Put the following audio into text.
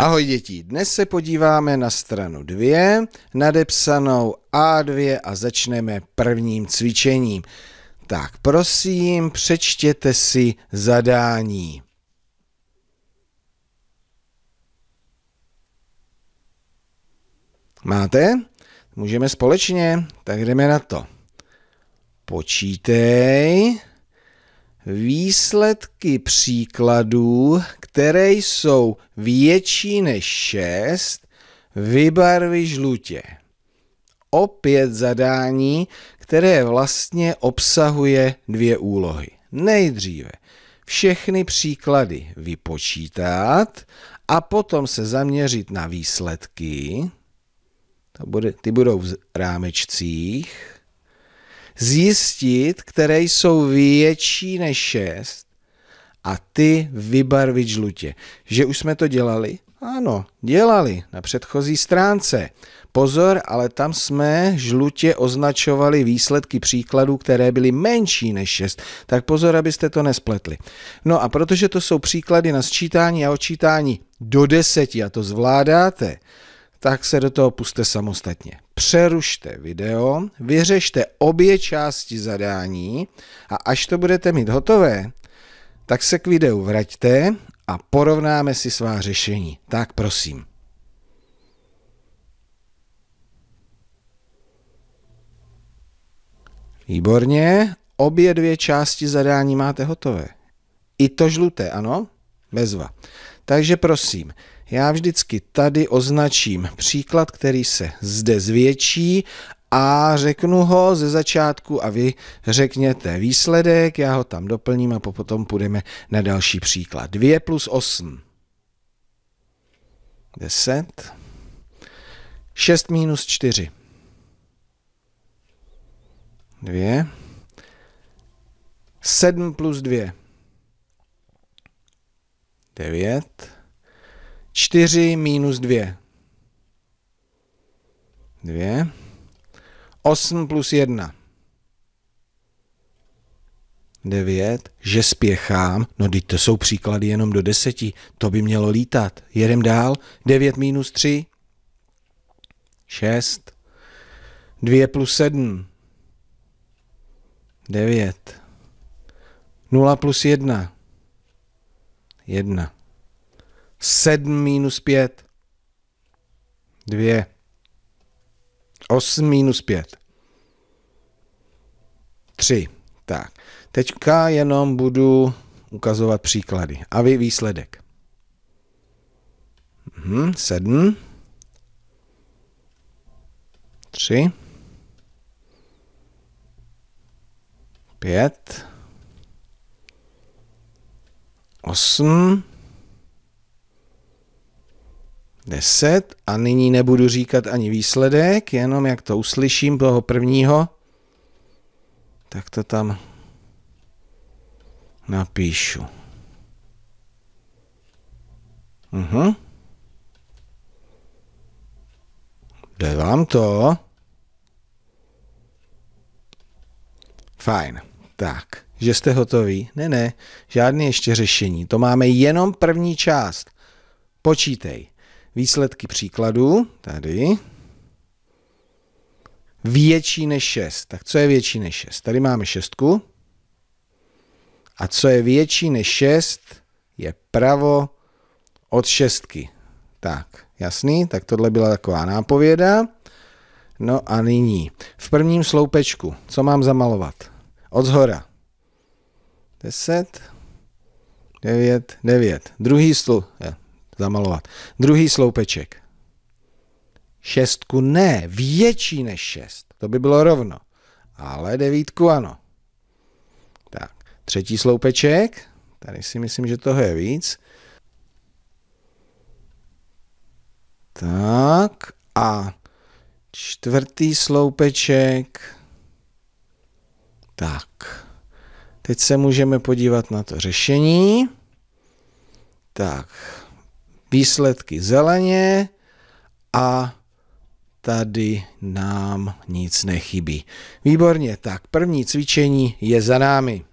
Ahoj děti, dnes se podíváme na stranu 2, nadepsanou A2 a začneme prvním cvičením. Tak prosím, přečtěte si zadání. Máte? Můžeme společně, tak jdeme na to. Počítej výsledky příkladů, které jsou větší než 6, vybarví žlutě. Opět zadání, které vlastně obsahuje dvě úlohy. Nejdříve všechny příklady vypočítat a potom se zaměřit na výsledky. To bude, ty budou v rámečcích zjistit, které jsou větší než 6 a ty vybarvit žlutě. Že už jsme to dělali? Ano, dělali na předchozí stránce. Pozor, ale tam jsme žlutě označovali výsledky příkladů, které byly menší než 6. Tak pozor, abyste to nespletli. No a protože to jsou příklady na sčítání a očítání do 10 a to zvládáte, tak se do toho puste samostatně. Přerušte video, vyřešte obě části zadání a až to budete mít hotové, tak se k videu vraťte a porovnáme si svá řešení. Tak prosím. Výborně, obě dvě části zadání máte hotové. I to žluté, ano? Bezva. Takže prosím, já vždycky tady označím příklad, který se zde zvětší a řeknu ho ze začátku a vy řekněte výsledek, já ho tam doplním a potom půjdeme na další příklad. 2 plus 8. 10. 6 minus 4. 2. 7 plus 2. 9. 4 minus 2. 2. 8 plus 1. 9. Že spěchám. No teď to jsou příklady jenom do deseti. To by mělo lítat. Jedem dál. 9 minus 3. 6. 2 plus 7. 9. 0 plus 1. 1. 7 minus 5, 2. 8 minus 5, 3. Tak, teďka jenom budu ukazovat příklady. A vy výsledek. 7. 3. 5. 8. 10 a nyní nebudu říkat ani výsledek, jenom jak to uslyším toho prvního, tak to tam napíšu. Uhum. Jde vám to? Fajn, tak, že jste hotoví? Ne, ne, žádné ještě řešení, to máme jenom první část. Počítej výsledky příkladu, tady, větší než 6. Tak co je větší než 6? Tady máme šestku. A co je větší než 6, je pravo od šestky. Tak, jasný, tak tohle byla taková nápověda. No a nyní, v prvním sloupečku, co mám zamalovat? Od zhora. 10, 9, 9. Druhý stůl, eh, zamalovat. Druhý sloupeček. Šestku ne, větší než šest. To by bylo rovno. Ale devítku ano. Tak, třetí sloupeček. Tady si myslím, že toho je víc. Tak a čtvrtý sloupeček. Tak, teď se můžeme podívat na to řešení. Tak, výsledky zeleně a tady nám nic nechybí. Výborně, tak první cvičení je za námi.